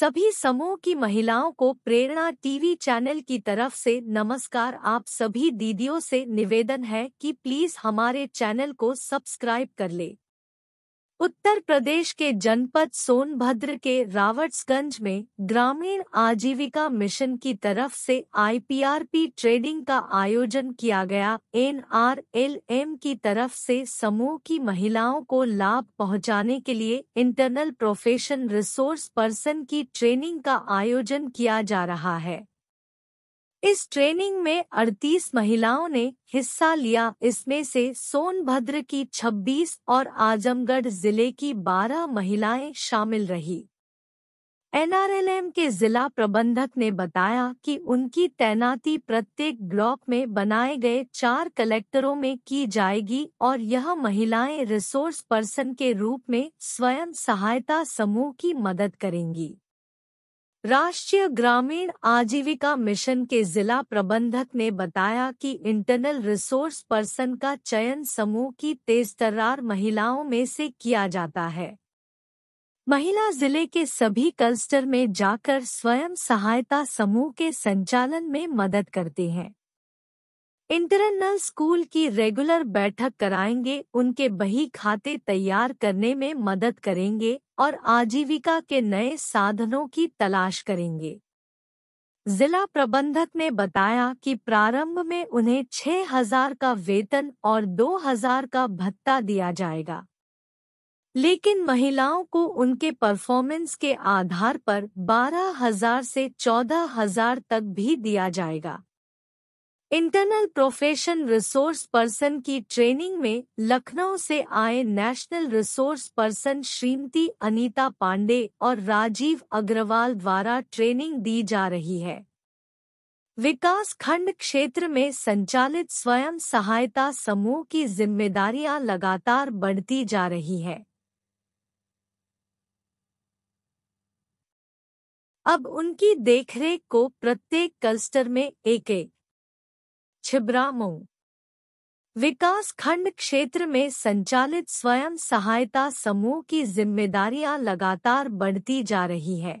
सभी समूह की महिलाओं को प्रेरणा टीवी चैनल की तरफ से नमस्कार आप सभी दीदियों से निवेदन है कि प्लीज हमारे चैनल को सब्सक्राइब कर ले उत्तर प्रदेश के जनपद सोनभद्र के रावट्सगंज में ग्रामीण आजीविका मिशन की तरफ से आईपीआरपी ट्रेडिंग का आयोजन किया गया एनआरएलएम की तरफ से समूह की महिलाओं को लाभ पहुंचाने के लिए इंटरनल प्रोफेशन रिसोर्स पर्सन की ट्रेनिंग का आयोजन किया जा रहा है इस ट्रेनिंग में 38 महिलाओं ने हिस्सा लिया इसमें से सोनभद्र की 26 और आजमगढ़ जिले की 12 महिलाएं शामिल रही एनआरएलएम के जिला प्रबंधक ने बताया कि उनकी तैनाती प्रत्येक ब्लॉक में बनाए गए चार कलेक्टरों में की जाएगी और यह महिलाएं रिसोर्स पर्सन के रूप में स्वयं सहायता समूह की मदद करेंगी राष्ट्रीय ग्रामीण आजीविका मिशन के जिला प्रबंधक ने बताया कि इंटरनल रिसोर्स पर्सन का चयन समूह की तेजतर्रार महिलाओं में से किया जाता है महिला जिले के सभी क्लस्टर में जाकर स्वयं सहायता समूह के संचालन में मदद करते हैं इंटरनल स्कूल की रेगुलर बैठक कराएंगे उनके बही खाते तैयार करने में मदद करेंगे और आजीविका के नए साधनों की तलाश करेंगे जिला प्रबंधक ने बताया कि प्रारंभ में उन्हें 6000 का वेतन और 2000 का भत्ता दिया जाएगा लेकिन महिलाओं को उनके परफॉर्मेंस के आधार पर 12000 से 14000 तक भी दिया जाएगा इंटरनल प्रोफेशन रिसोर्स पर्सन की ट्रेनिंग में लखनऊ से आए national resource person Shrimati Anita Pandey और राजीव अग्रवाल द्वारा ट्रेनिंग दी जा रही है विकास खंड क्षेत्र में संचालित स्वयं सहायता समूह की जिम्मेदारियां लगातार बढ़ती जा रही है अब उनकी देखरेख को प्रत्येक क्लस्टर में एक एक छिबरामऊ विकास खंड क्षेत्र में संचालित स्वयं सहायता समूह की जिम्मेदारियां लगातार बढ़ती जा रही है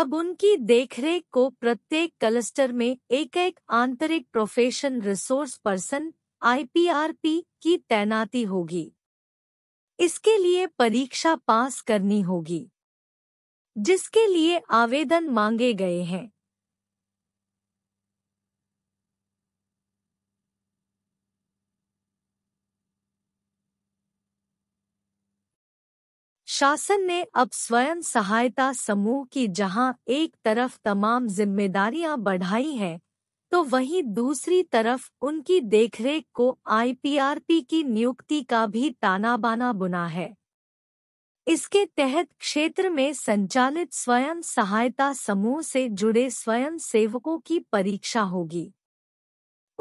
अब उनकी देखरेख को प्रत्येक क्लस्टर में एक एक आंतरिक प्रोफेशन रिसोर्स पर्सन आईपीआरपी की तैनाती होगी इसके लिए परीक्षा पास करनी होगी जिसके लिए आवेदन मांगे गए हैं शासन ने अब स्वयं सहायता समूह की जहां एक तरफ तमाम जिम्मेदारियां बढ़ाई हैं तो वहीं दूसरी तरफ उनकी देखरेख को आईपीआरपी की नियुक्ति का भी ताना बाना बुना है इसके तहत क्षेत्र में संचालित स्वयं सहायता समूह से जुड़े स्वयं सेवकों की परीक्षा होगी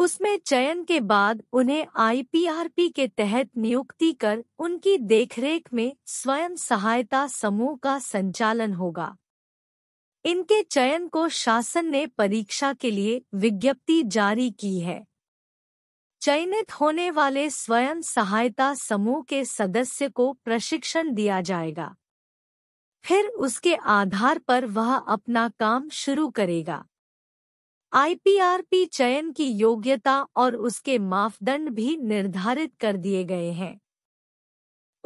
उसमें चयन के बाद उन्हें आईपीआरपी के तहत नियुक्ति कर उनकी देखरेख में स्वयं सहायता समूह का संचालन होगा इनके चयन को शासन ने परीक्षा के लिए विज्ञप्ति जारी की है चयनित होने वाले स्वयं सहायता समूह के सदस्य को प्रशिक्षण दिया जाएगा फिर उसके आधार पर वह अपना काम शुरू करेगा आईपीआरपी चयन की योग्यता और उसके मापदंड भी निर्धारित कर दिए गए हैं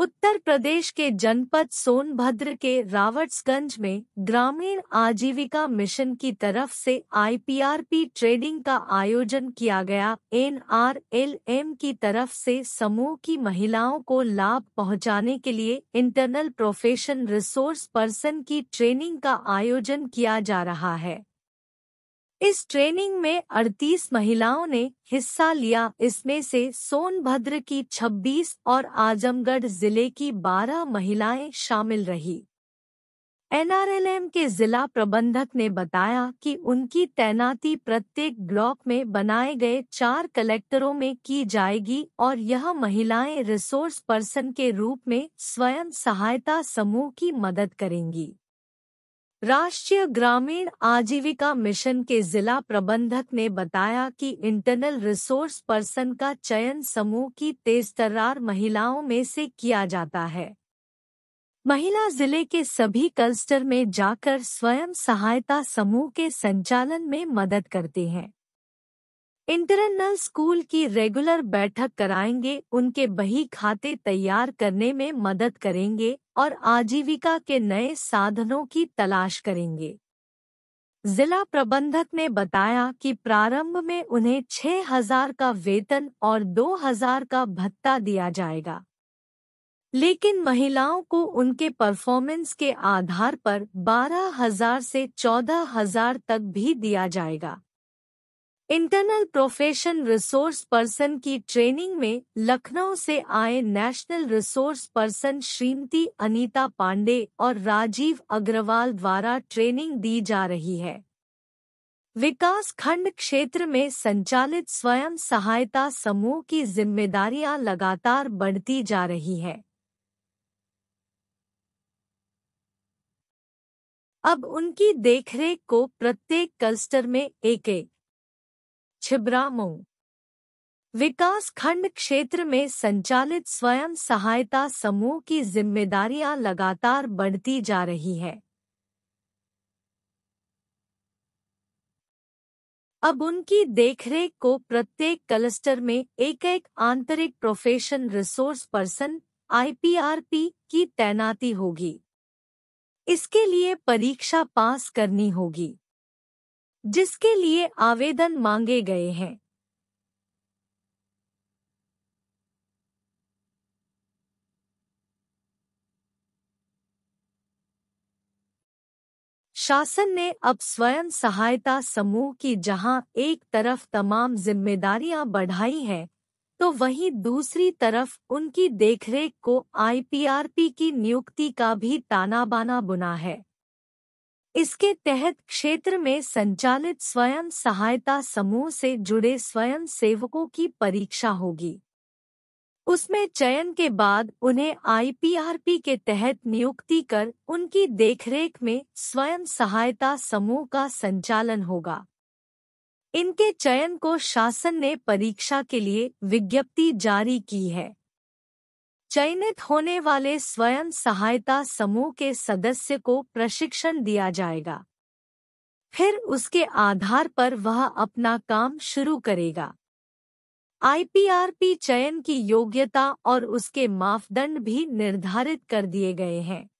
उत्तर प्रदेश के जनपद सोनभद्र के रावट्सगंज में ग्रामीण आजीविका मिशन की तरफ से आईपीआरपी ट्रेडिंग का आयोजन किया गया एनआरएलएम की तरफ से समूह की महिलाओं को लाभ पहुंचाने के लिए इंटरनल प्रोफेशन रिसोर्स पर्सन की ट्रेनिंग का आयोजन किया जा रहा है इस ट्रेनिंग में 38 महिलाओं ने हिस्सा लिया इसमें से सोनभद्र की 26 और आजमगढ़ जिले की 12 महिलाएं शामिल रही एनआरएलएम के जिला प्रबंधक ने बताया कि उनकी तैनाती प्रत्येक ब्लॉक में बनाए गए चार कलेक्टरों में की जाएगी और यह महिलाएं रिसोर्स पर्सन के रूप में स्वयं सहायता समूह की मदद करेंगी राष्ट्रीय ग्रामीण आजीविका मिशन के जिला प्रबंधक ने बताया कि इंटरनल रिसोर्स पर्सन का चयन समूह की तेजतर्रार महिलाओं में से किया जाता है महिला जिले के सभी क्लस्टर में जाकर स्वयं सहायता समूह के संचालन में मदद करते हैं इंटरनल स्कूल की रेगुलर बैठक कराएंगे उनके बही खाते तैयार करने में मदद करेंगे और आजीविका के नए साधनों की तलाश करेंगे जिला प्रबंधक ने बताया कि प्रारंभ में उन्हें 6000 का वेतन और 2000 का भत्ता दिया जाएगा लेकिन महिलाओं को उनके परफॉर्मेंस के आधार पर 12000 से 14000 तक भी दिया जाएगा इंटरनल प्रोफेशन रिसोर्स पर्सन की ट्रेनिंग में लखनऊ से आए national resource person Shrimati Anita Pandey और राजीव अग्रवाल द्वारा ट्रेनिंग दी जा रही है विकास खंड क्षेत्र में संचालित स्वयं सहायता समूह की जिम्मेदारियां लगातार बढ़ती जा रही है अब उनकी देखरेख को प्रत्येक क्लस्टर में एक एक छिब्रामो विकास खंड क्षेत्र में संचालित स्वयं सहायता समूह की जिम्मेदारियां लगातार बढ़ती जा रही है अब उनकी देखरेख को प्रत्येक क्लस्टर में एक एक आंतरिक प्रोफेशन रिसोर्स पर्सन आईपीआरपी की तैनाती होगी इसके लिए परीक्षा पास करनी होगी जिसके लिए आवेदन मांगे गए हैं शासन ने अब स्वयं सहायता समूह की जहां एक तरफ तमाम जिम्मेदारियां बढ़ाई हैं तो वहीं दूसरी तरफ उनकी देखरेख को आईपीआरपी की नियुक्ति का भी ताना बाना बुना है इसके तहत क्षेत्र में संचालित स्वयं सहायता समूह से जुड़े स्वयं सेवकों की परीक्षा होगी उसमें चयन के बाद उन्हें आईपीआरपी के तहत नियुक्ति कर उनकी देखरेख में स्वयं सहायता समूह का संचालन होगा इनके चयन को शासन ने परीक्षा के लिए विज्ञप्ति जारी की है चयनित होने वाले स्वयं सहायता समूह के सदस्य को प्रशिक्षण दिया जाएगा फिर उसके आधार पर वह अपना काम शुरू करेगा आईपीआरपी चयन की योग्यता और उसके मापदंड भी निर्धारित कर दिए गए हैं